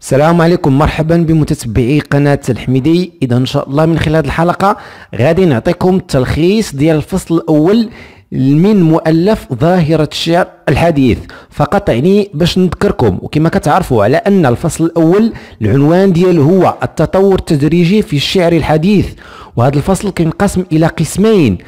السلام عليكم مرحبا بمتتبعي قناة الحميدي إذا إن شاء الله من خلال هذه الحلقة غادي نعطيكم التلخيص ديال الفصل الأول من مؤلف ظاهرة الشعر الحديث فقط يعني باش نذكركم وكما كتعرفوا على أن الفصل الأول العنوان ديالو هو التطور التدريجي في الشعر الحديث وهذا الفصل كينقسم إلى قسمين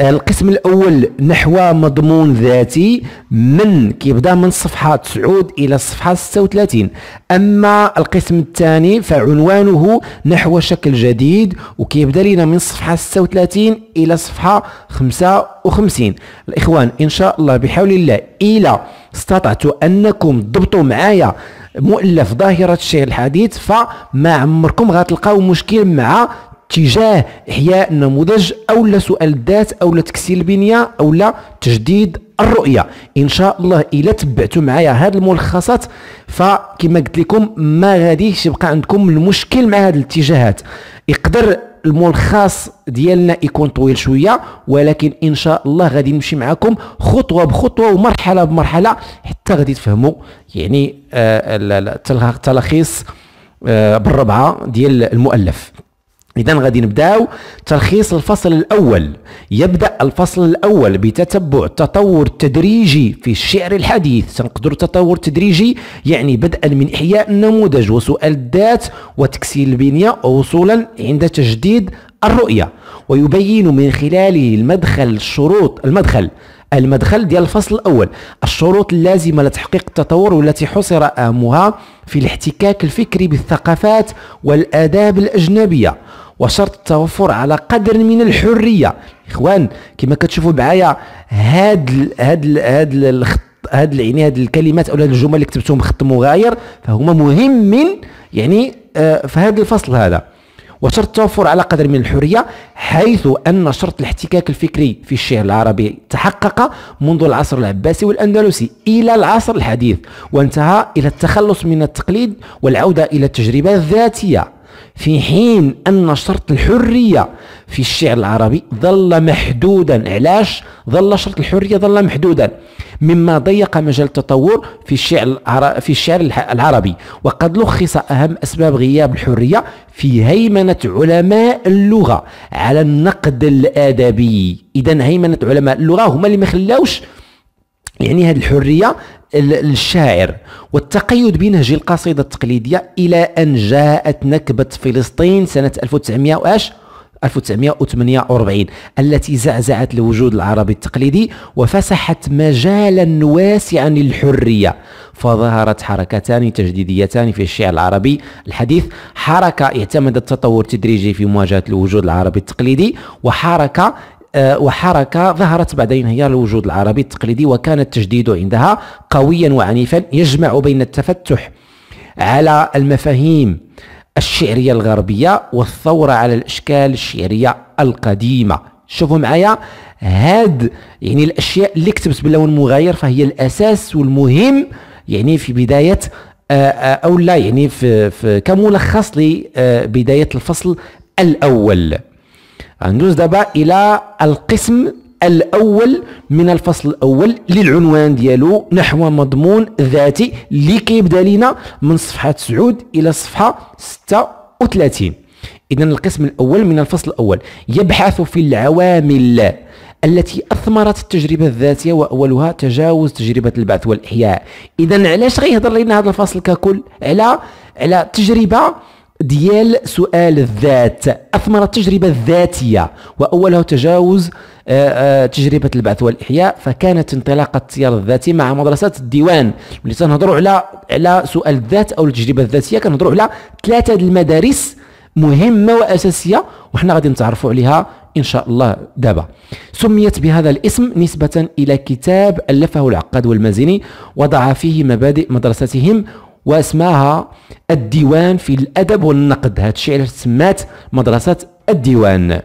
القسم الاول نحو مضمون ذاتي من كيبدا من الصفحه 9 الى الصفحه 36 اما القسم الثاني فعنوانه نحو شكل جديد وكيبدا لنا من الصفحه 36 الى الصفحه 55 الاخوان ان شاء الله بحول الله الى استطعتوا انكم ضبطوا معايا مؤلف ظاهره الشيء الحديث فما عمركم غتلقاو مشكل مع تجاه إحياء النموذج أو سؤال الذات أو تكسير البنية أو تجديد الرؤية إن شاء الله إلا تبعتوا معايا هاد الملخصات فكما قلت لكم ما غاديش يبقى عندكم المشكل مع هاد الاتجاهات يقدر الملخص ديالنا يكون طويل شويه ولكن ان شاء الله غادي نمشي معكم خطوه بخطوه ومرحله بمرحله حتى غادي تفهموا يعني آه، التلخيص آه، بالربعه ديال المؤلف إذا غادي نبداو تلخيص الفصل الأول يبدأ الفصل الأول بتتبع التطور التدريجي في الشعر الحديث تنقدر التطور التدريجي يعني بدءا من إحياء النموذج وسؤال الذات وتكسير البنية ووصولا عند تجديد الرؤية ويبين من خلاله المدخل الشروط المدخل المدخل ديال الفصل الاول الشروط اللازمه لتحقيق التطور والتي حصر اهمها في الاحتكاك الفكري بالثقافات والاداب الاجنبيه وشرط التوفر على قدر من الحريه اخوان كما كتشوفوا معايا هاد الـ هاد الـ هاد الخط هاد يعني هاد الكلمات او هاد الجمل اللي كتبتهم خط مغاير فهما مهمين يعني آه في هذا الفصل هذا وشرط التوفر على قدر من الحرية حيث أن شرط الاحتكاك الفكري في الشعر العربي تحقق منذ العصر العباسي والأندلسي إلى العصر الحديث وانتهى إلى التخلص من التقليد والعودة إلى التجربة الذاتية في حين أن شرط الحرية في الشعر العربي ظل محدودا علاش ظل شرط الحرية ظل محدودا مما ضيق مجال التطور في الشعر في الشعر العربي وقد لخص أهم أسباب غياب الحرية في هيمنة علماء اللغة على النقد الأدبي إذا هيمنة علماء اللغة هما اللي ما خلاوش يعني هذه الحريه الشاعر والتقيد بنهج القصيدة التقليدية إلى أن جاءت نكبة فلسطين سنة 1948 التي زعزعت الوجود العربي التقليدي وفسحت مجالا واسعا للحرية فظهرت حركتان تجديديتان في الشعر العربي الحديث حركة اعتمدت التطور التدريجي في مواجهة الوجود العربي التقليدي وحركة آه، وحركة ظهرت بعد انهيار الوجود العربي التقليدي وكان التجديد عندها قويا وعنيفا يجمع بين التفتح على المفاهيم الشعرية الغربية والثورة على الأشكال الشعرية القديمة شوفوا معايا هاد يعني الأشياء اللي كتبت باللون مغاير فهي الأساس والمهم يعني في بداية آه، آه، أو لا يعني في, في كملخص لبداية الفصل الأول غندوز دابا الى القسم الاول من الفصل الاول للعنوان ديالو نحو مضمون ذاتي اللي كيبدا لينا من صفحه 9 الى صفحه 36 اذا القسم الاول من الفصل الاول يبحث في العوامل التي اثمرت التجربه الذاتيه واولها تجاوز تجربه البعث والاحياء اذا علاش غيهضر لنا هذا الفصل ككل على على تجربه ديال سؤال الذات أثمر التجربة الذاتية وأوله تجاوز آه، آه، تجربة البعث والإحياء فكانت انطلاقة التيار الذاتي مع مدرسة الديوان ملي تنهضروا على على سؤال الذات أو التجربة الذاتية كنهضروا على ثلاثة المدارس مهمة وأساسية وحنا غادي نتعرفوا عليها إن شاء الله دابا سميت بهذا الاسم نسبة إلى كتاب ألفه العقاد والمازني وضع فيه مبادئ مدرستهم واسماها الديوان في الأدب والنقد هذا الشيء علاش سمات مدرسة الديوان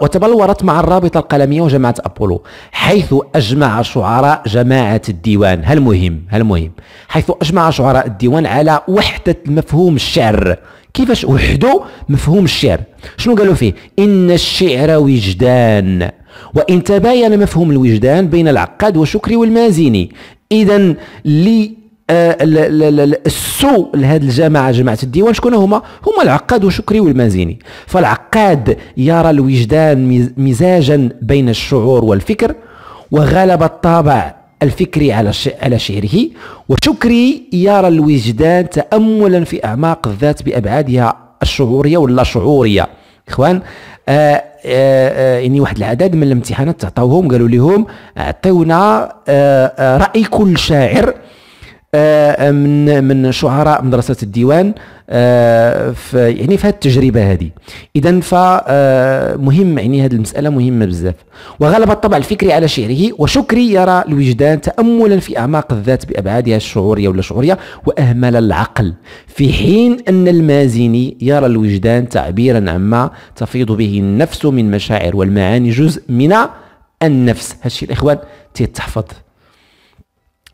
وتبلورت مع الرابطة القلمية وجماعة أبولو حيث أجمع شعراء جماعة الديوان هل مهم هل مهم حيث أجمع شعراء الديوان على وحدة مفهوم الشعر كيفاش وحدوا مفهوم الشعر شنو قالوا فيه إن الشعر وجدان وإن تباين مفهوم الوجدان بين العقاد وشكري والمازيني إذا آه، السو لهذه الجماعه جماعه الديوان شكون هما هما العقاد وشكري والمازيني فالعقاد يرى الوجدان مزاجا بين الشعور والفكر وغلب الطابع الفكري على على شعره وشكري يرى الوجدان تاملا في اعماق الذات بابعادها الشعوريه ولا شعوريه اخوان يعني واحد العدد من الامتحانات تعطوهم قالوا لهم اعطيونا راي كل شاعر آه، من من شعراء مدرسه الديوان آه، في يعني في هذه التجربه هذه اذا فمهم آه، يعني هذه المساله مهمه بزاف وغلب الطبع الفكري على شعره وشكري يرى الوجدان تاملا في اعماق الذات بابعادها الشعوريه ولا الشعوريه واهمل العقل في حين ان المازني يرى الوجدان تعبيرا عما تفيض به النفس من مشاعر والمعاني جزء من النفس هادشي الاخوان تيتحفظ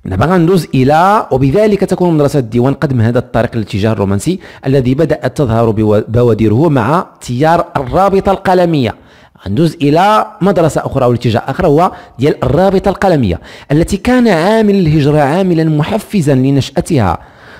دابا ندوز الى وبذلك تكون مدرسه الديوان قد هذا الطريق للاتجاه الرومانسي الذي بدات تظهر بوادره مع تيار الرابطه القلميه غندوز الى مدرسه اخرى او اتجاه اخر هو ديال الرابطه القلميه التي كان عامل الهجره عاملا محفزا لنشاتها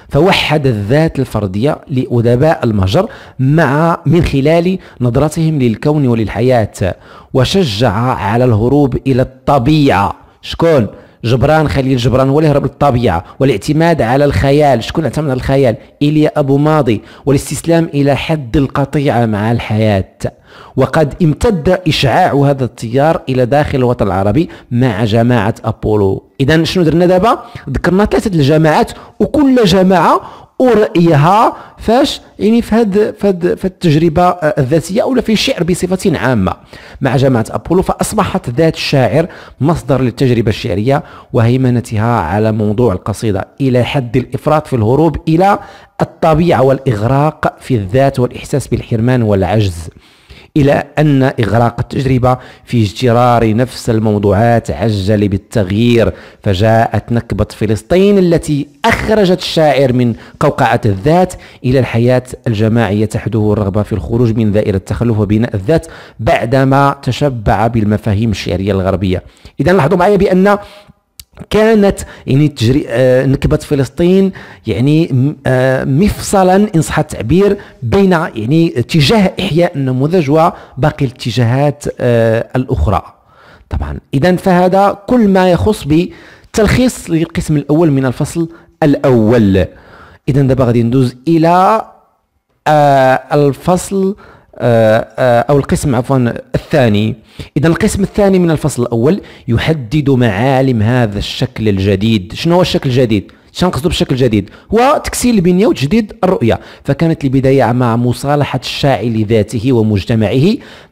فوحد الذات الفرديه لادباء المهجر مع من خلال نظرتهم للكون وللحياه وشجع على الهروب الى الطبيعه شكون جبران خليل جبران هو اللي هرب للطبيعه والاعتماد على الخيال شكون اعتمد على الخيال ايليا ابو ماضي والاستسلام الى حد القطيعه مع الحياه وقد امتد اشعاع هذا التيار الى داخل الوطن العربي مع جماعه ابولو اذا شنو درنا دابا ذكرنا ثلاثه الجماعات وكل جماعه ورأيها فاش يعني في هذه في التجربه آه، الذاتيه او في الشعر بصفه عامه مع جماعه ابولو فاصبحت ذات الشاعر مصدر للتجربه الشعريه وهيمنتها على موضوع القصيده الى حد الافراط في الهروب الى الطبيعه والاغراق في الذات والاحساس بالحرمان والعجز إلى أن إغراق التجربة في اجترار نفس الموضوعات عجل بالتغيير فجاءت نكبة فلسطين التي أخرجت الشاعر من قوقعة الذات إلى الحياة الجماعية تحده الرغبة في الخروج من دائرة التخلف وبناء الذات بعدما تشبع بالمفاهيم الشعرية الغربية إذا لاحظوا معي بأن كانت يعني تجري آه، نكبه فلسطين يعني آه، مفصلا ان صح التعبير بين يعني اتجاه احياء النموذج وباقي الاتجاهات آه، الاخرى طبعا اذا فهذا كل ما يخص بتلخيص للقسم الاول من الفصل الاول اذا دابا غادي ندوز الى الفصل آه، آه، أو القسم عفوا الثاني إذا القسم الثاني من الفصل الأول يحدد معالم هذا الشكل الجديد شنو هو الشكل الجديد؟ شنقصدوا بالشكل الجديد هو تكسير البنية وتجديد الرؤية فكانت البداية مع مصالحة الشاعر لذاته ومجتمعه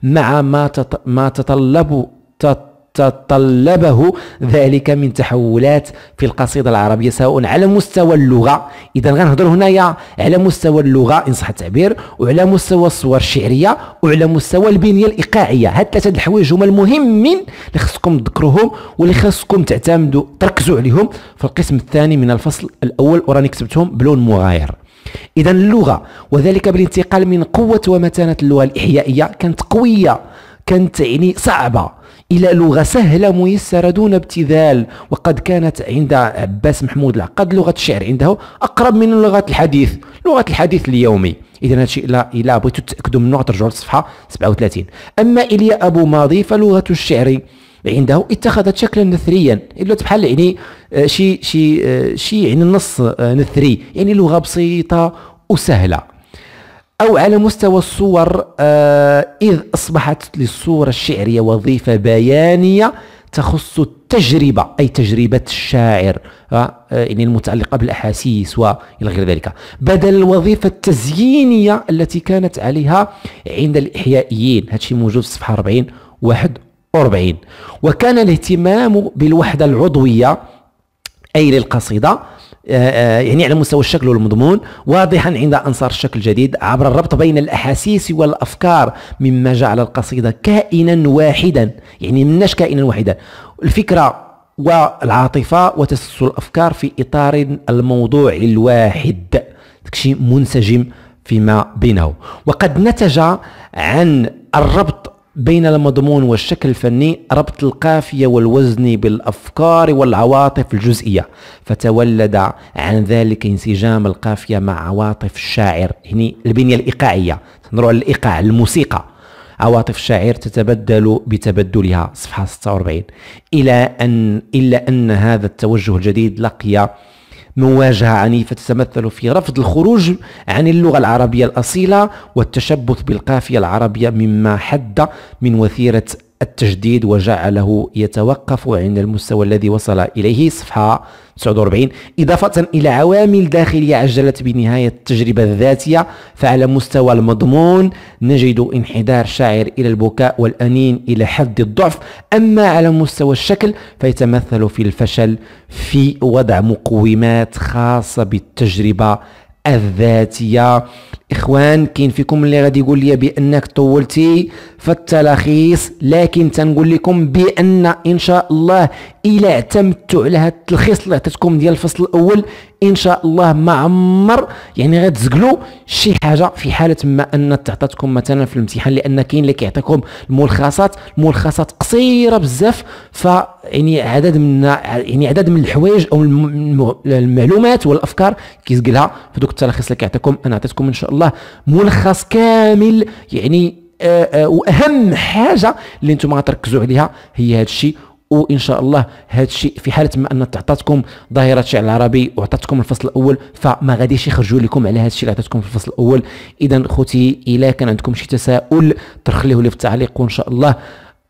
مع ما ما تطلب تط تطلبه ذلك من تحولات في القصيده العربيه سواء على مستوى اللغه اذا غنهضر هنايا على مستوى اللغه ان صح التعبير وعلى مستوى الصور الشعريه وعلى مستوى البنيه الايقاعيه هاد ثلاثه الحوايج هما المهمين اللي خصكم تذكروهم واللي خصكم تعتمدوا تركزوا عليهم في القسم الثاني من الفصل الاول وراني كتبتهم بلون مغاير اذا اللغه وذلك بالانتقال من قوه ومتانه اللغه الاحيائيه كانت قويه كانت يعني صعبه إلى لغة سهلة ميسرة دون ابتذال وقد كانت عند عباس محمود العقد لغة الشعر عنده أقرب من لغة الحديث لغة الحديث اليومي إذا هذا الشيء إلا إلا بغيتو تأكدوا منه ترجعوا للصفحة 37 أما إليا أبو ماضي فلغة الشعر عنده اتخذت شكلا نثريا الا بحال يعني آه، شي شي آه، شي يعني نص آه، نثري يعني لغه بسيطه وسهله أو على مستوى الصور آه، إذ أصبحت للصورة الشعرية وظيفة بيانية تخص التجربة أي تجربة الشاعر آه، آه، يعني المتعلقة بالأحاسيس وإلى غير ذلك بدل الوظيفة التزيينية التي كانت عليها عند الإحيائيين هذا الشيء موجود في صفحة 40 41 وكان الاهتمام بالوحدة العضوية أي للقصيدة آه، آه، يعني على مستوى الشكل والمضمون واضحا عند أنصار الشكل الجديد عبر الربط بين الأحاسيس والأفكار مما جعل القصيدة كائنا واحدا يعني مناش كائنا واحدا الفكرة والعاطفة وتسلسل الأفكار في إطار الموضوع الواحد داكشي منسجم فيما بينه وقد نتج عن الربط بين المضمون والشكل الفني ربط القافية والوزن بالأفكار والعواطف الجزئية فتولد عن ذلك انسجام القافية مع عواطف الشاعر يعني البنية الإيقاعية نروح للإيقاع الموسيقى عواطف الشاعر تتبدل بتبدلها صفحة 46 إلى أن إلا أن هذا التوجه الجديد لقي مواجهة عنيفة تتمثل في رفض الخروج عن اللغة العربية الأصيلة والتشبث بالقافية العربية مما حد من وثيرة التجديد وجعله يتوقف عند المستوى الذي وصل إليه صفحة 49 إضافة إلى عوامل داخلية عجلت بنهاية التجربة الذاتية فعلى مستوى المضمون نجد انحدار شاعر إلى البكاء والأنين إلى حد الضعف أما على مستوى الشكل فيتمثل في الفشل في وضع مقومات خاصة بالتجربة الذاتيه اخوان كاين فيكم اللي غادي يقول لي بانك طولتي فالتلخيص لكن تنقول لكم بان ان شاء الله الا اعتمدتوا على هذا التلخيص اللي عطيتكم ديال الفصل الاول ان شاء الله ما عمر يعني غتزقلوا شي حاجه في حاله ما ان تعطاتكم مثلا في الامتحان لان كاين اللي كيعطيكم الملخصات الملخصات قصيره بزاف ف يعني عدد من يعني عدد من الحوايج او المعلومات والافكار كيزقلها في دوك التلخيص اللي كيعطيكم انا عطيتكم ان شاء الله ملخص كامل يعني آه، آه، واهم حاجه اللي انتم غتركزوا عليها هي هذا الشيء وان شاء الله هذا الشيء في حاله ما ان تعطاتكم ظاهره الشعر العربي وعطاتكم الفصل الاول فما غاديش يخرجوا لكم على هذا الشيء اللي عطاتكم في الفصل الاول اذا خوتي الا كان عندكم شي تساؤل ترخليه لي في التعليق وان شاء الله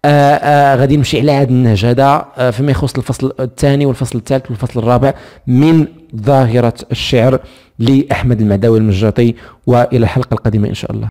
آه آه غادي نمشي على هذا النهج هذا آه فيما يخص الفصل الثاني والفصل الثالث والفصل الرابع من ظاهره الشعر لاحمد المعداوي المجاطي والى الحلقه القادمه ان شاء الله